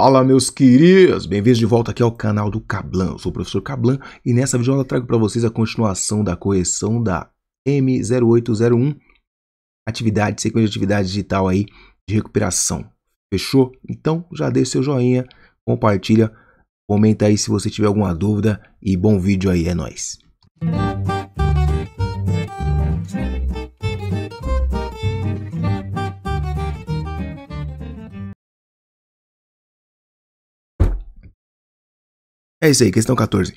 Fala meus queridos, bem-vindos de volta aqui ao canal do Cablan. Eu sou o professor Cablan e nessa videoaula trago para vocês a continuação da correção da M0801, atividade, sequência de atividade digital aí de recuperação. Fechou? Então já deixa seu joinha, compartilha, comenta aí se você tiver alguma dúvida e bom vídeo aí, é nóis! É isso aí, questão 14.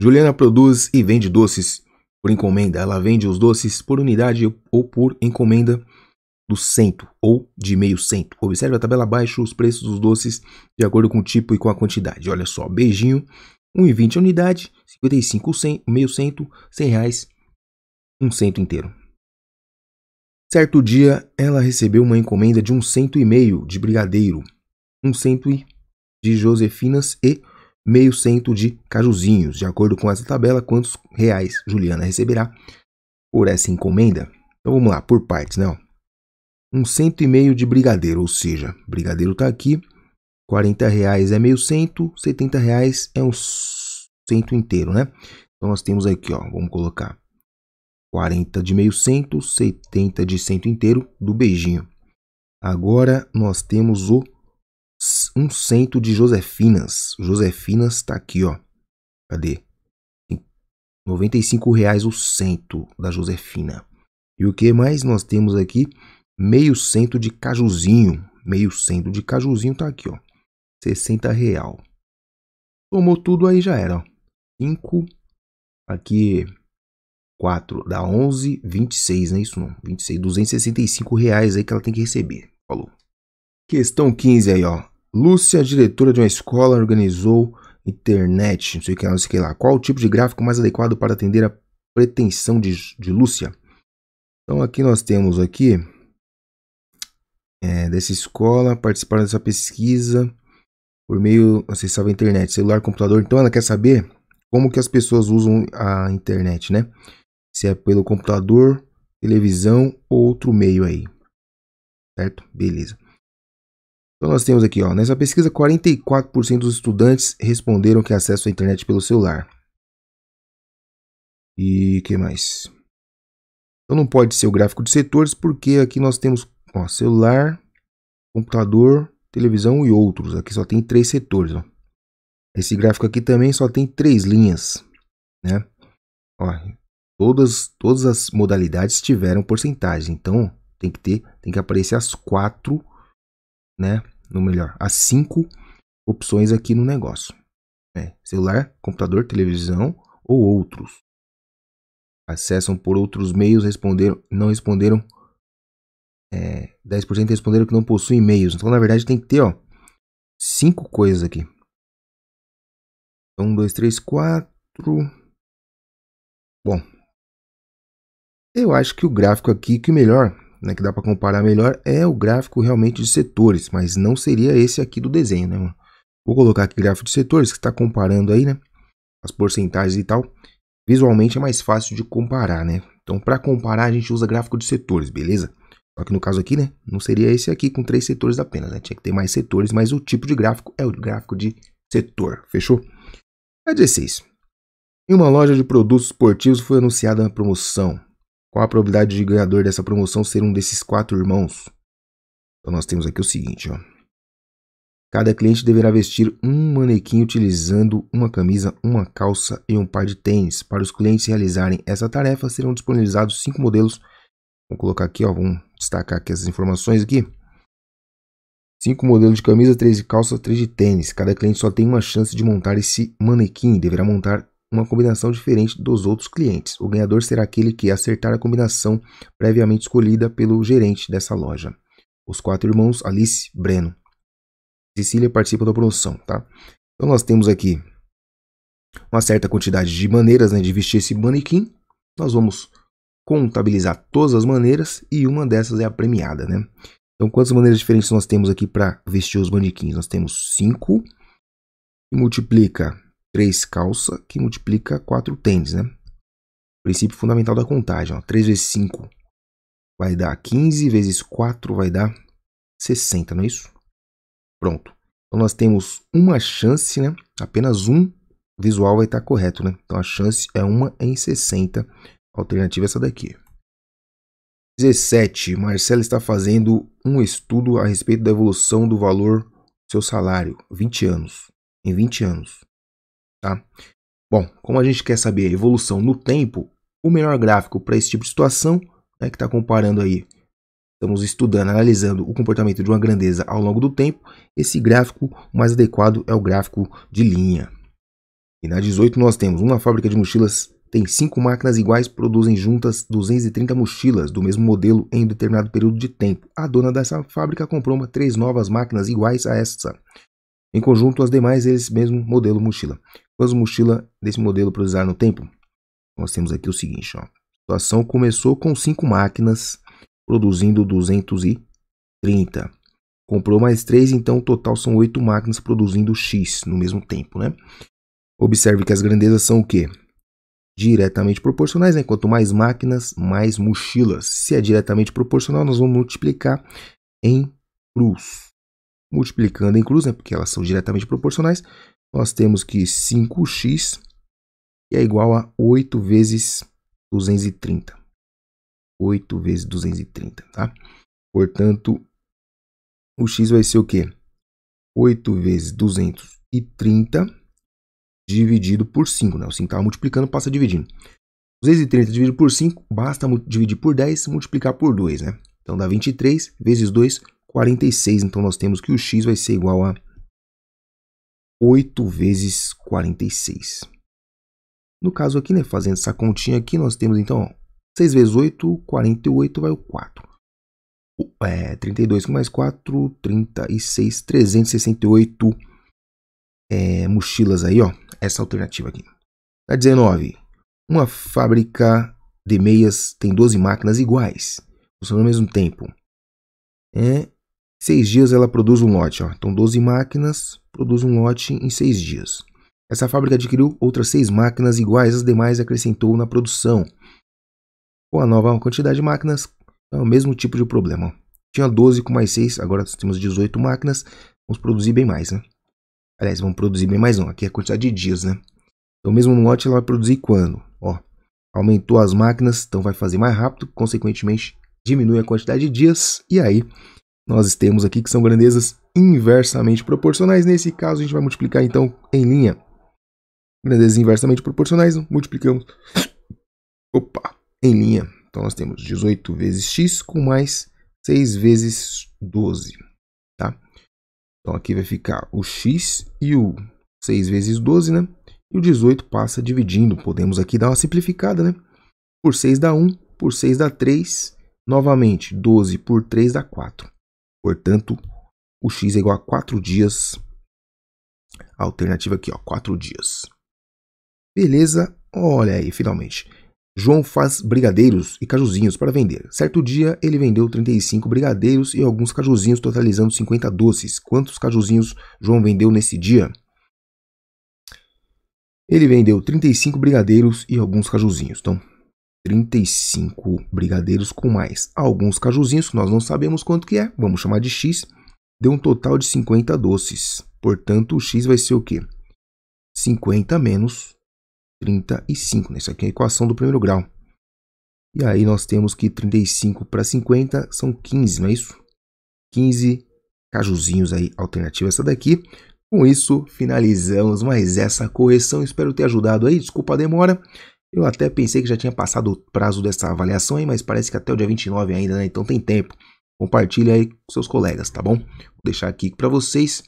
Juliana produz e vende doces por encomenda. Ela vende os doces por unidade ou por encomenda do cento ou de meio cento. Observe a tabela abaixo os preços dos doces de acordo com o tipo e com a quantidade. Olha só, beijinho, 1,20 a unidade, 55 cento, meio cento, 100 reais, um cento inteiro. Certo dia, ela recebeu uma encomenda de um cento e meio de brigadeiro, um cento e de josefinas e meio cento de cajuzinhos. De acordo com essa tabela, quantos reais Juliana receberá por essa encomenda? Então vamos lá, por partes, né? Um cento e meio de brigadeiro, ou seja, brigadeiro está aqui, 40 reais é meio cento, 70 reais é um cento inteiro, né? Então nós temos aqui, ó, vamos colocar 40 de meio cento, 70 de cento inteiro do beijinho. Agora nós temos o um cento de Josefinas. Josefinas tá aqui, ó. Cadê? R$ 95,00 o cento da Josefina. E o que mais nós temos aqui? Meio cento de cajuzinho. Meio cento de cajuzinho tá aqui, ó. 60 real. Tomou tudo aí já era, ó. 5 aqui 4 dá 11, 26, não é isso não? 26, 265 reais aí que ela tem que receber. Falou. Questão 15 aí, ó. Lúcia, diretora de uma escola, organizou internet, não sei o que lá, não sei o que lá. Qual o tipo de gráfico mais adequado para atender a pretensão de, de Lúcia? Então aqui nós temos aqui é, dessa escola participaram dessa pesquisa por meio acessar a internet, celular, computador. Então ela quer saber como que as pessoas usam a internet, né? Se é pelo computador, televisão ou outro meio aí. Certo? Beleza. Então nós temos aqui, ó, nessa pesquisa 44% dos estudantes responderam que acesso à internet pelo celular. E que mais? Então não pode ser o gráfico de setores porque aqui nós temos ó, celular, computador, televisão e outros. Aqui só tem três setores. Ó. Esse gráfico aqui também só tem três linhas, né? Ó, todas todas as modalidades tiveram porcentagem, então tem que ter tem que aparecer as quatro né? No melhor, as cinco opções aqui no negócio: né? celular, computador, televisão ou outros. Acessam por outros meios, responderam, não responderam. É, 10% responderam que não possuem e-mails. Então, na verdade, tem que ter ó, cinco coisas aqui. um, dois, três, quatro. Bom, eu acho que o gráfico aqui que melhor né, que dá para comparar melhor é o gráfico realmente de setores, mas não seria esse aqui do desenho, né, mano? Vou colocar aqui gráfico de setores, que está comparando aí, né? As porcentagens e tal. Visualmente é mais fácil de comparar, né? Então, para comparar, a gente usa gráfico de setores, beleza? Só que no caso aqui, né? Não seria esse aqui com três setores apenas, né? Tinha que ter mais setores, mas o tipo de gráfico é o gráfico de setor, fechou? A é 16. Em uma loja de produtos esportivos foi anunciada uma promoção. Qual a probabilidade de ganhador dessa promoção ser um desses quatro irmãos? Então nós temos aqui o seguinte, ó. Cada cliente deverá vestir um manequim utilizando uma camisa, uma calça e um par de tênis. Para os clientes realizarem essa tarefa, serão disponibilizados cinco modelos. Vou colocar aqui, ó, vamos destacar aqui essas informações aqui. Cinco modelos de camisa, três de calça, três de tênis. Cada cliente só tem uma chance de montar esse manequim. Deverá montar uma combinação diferente dos outros clientes. O ganhador será aquele que acertar a combinação previamente escolhida pelo gerente dessa loja. Os quatro irmãos Alice, Breno, Cecília participa da promoção, tá? Então nós temos aqui uma certa quantidade de maneiras né, de vestir esse manequim. Nós vamos contabilizar todas as maneiras e uma dessas é a premiada, né? Então quantas maneiras diferentes nós temos aqui para vestir os manequins? Nós temos 5 e multiplica 3 calça, que multiplica 4 tênis, né? Princípio fundamental da contagem, ó. 3 vezes 5 vai dar 15, vezes 4 vai dar 60, não é isso? Pronto. Então nós temos uma chance, né? Apenas um visual vai estar correto, né? Então a chance é 1 em 60. A alternativa é essa daqui. 17. Marcela está fazendo um estudo a respeito da evolução do valor do seu salário, 20 anos. Em 20 anos. Tá? Bom, como a gente quer saber a evolução no tempo, o melhor gráfico para esse tipo de situação né, que está comparando aí, estamos estudando, analisando o comportamento de uma grandeza ao longo do tempo, esse gráfico mais adequado é o gráfico de linha. E na 18 nós temos uma fábrica de mochilas tem cinco máquinas iguais produzem juntas 230 mochilas do mesmo modelo em um determinado período de tempo. A dona dessa fábrica comprou uma, três novas máquinas iguais a essa. Em conjunto, as demais eles mesmo modelo mochila as mochilas desse modelo para usar no tempo. Nós temos aqui o seguinte, ó. A situação começou com cinco máquinas produzindo 230. Comprou mais três, então o total são oito máquinas produzindo X no mesmo tempo, né? Observe que as grandezas são o quê? Diretamente proporcionais, né? Quanto mais máquinas, mais mochilas. Se é diretamente proporcional, nós vamos multiplicar em cruz. Multiplicando em cruz, né? Porque elas são diretamente proporcionais, nós temos que 5x é igual a 8 vezes 230. 8 vezes 230, tá? Portanto, o x vai ser o quê? 8 vezes 230 dividido por 5, né? O 5 estava multiplicando, passa dividindo. 230 dividido por 5, basta dividir por 10, multiplicar por 2, né? Então dá 23 vezes 2, 46. Então nós temos que o x vai ser igual a 8 vezes 46. No caso aqui, né, fazendo essa continha aqui, nós temos então 6 vezes 8, 48 vai o 4. É, 32 mais 4, 36, 368 é, mochilas aí, ó. Essa alternativa aqui. Tá A 19. Uma fábrica de meias tem 12 máquinas iguais, funcionando ao mesmo tempo. É, Seis dias ela produz um lote. Ó. Então, 12 máquinas produz um lote em seis dias. Essa fábrica adquiriu outras seis máquinas iguais às demais e acrescentou na produção. Com a nova quantidade de máquinas, é o mesmo tipo de problema. Tinha 12 com mais 6, agora temos 18 máquinas. Vamos produzir bem mais, né? Aliás, vamos produzir bem mais não. Aqui é a quantidade de dias, né? Então, mesmo no lote, ela vai produzir quando? Ó, aumentou as máquinas, então vai fazer mais rápido, consequentemente diminui a quantidade de dias e aí nós temos aqui, que são grandezas inversamente proporcionais. Nesse caso, a gente vai multiplicar então em linha. Grandezas inversamente proporcionais, multiplicamos opa, em linha. Então nós temos 18 vezes x com mais 6 vezes 12, tá? Então aqui vai ficar o x e o 6 vezes 12, né? E o 18 passa dividindo. Podemos aqui dar uma simplificada, né? Por 6 dá 1, por 6 dá 3, novamente 12 por 3 dá 4. Portanto, o x é igual a 4 dias. A alternativa aqui, ó, 4 dias. Beleza? Olha aí, finalmente. João faz brigadeiros e cajuzinhos para vender. Certo dia, ele vendeu 35 brigadeiros e alguns cajuzinhos, totalizando 50 doces. Quantos cajuzinhos João vendeu nesse dia? Ele vendeu 35 brigadeiros e alguns cajuzinhos. Então, 35 brigadeiros com mais alguns cajuzinhos, que nós não sabemos quanto que é, vamos chamar de X, deu um total de 50 doces. Portanto, o X vai ser o quê? 50 menos 35. Né? Isso aqui é a equação do primeiro grau. E aí nós temos que 35 para 50 são 15, não é isso? 15 cajuzinhos aí, alternativa essa daqui. Com isso, finalizamos mais essa correção. Espero ter ajudado aí. Desculpa a demora. Eu até pensei que já tinha passado o prazo dessa avaliação aí, mas parece que até o dia 29 ainda, né? Então tem tempo. Compartilha aí com seus colegas, tá bom? Vou deixar aqui para vocês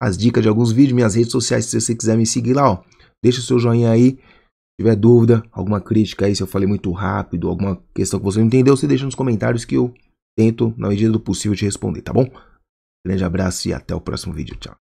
as dicas de alguns vídeos, minhas redes sociais, se você quiser me seguir lá, ó. Deixa o seu joinha aí. Se tiver dúvida, alguma crítica aí, se eu falei muito rápido, alguma questão que você não entendeu, você deixa nos comentários que eu tento, na medida do possível, te responder, tá bom? Grande abraço e até o próximo vídeo. Tchau.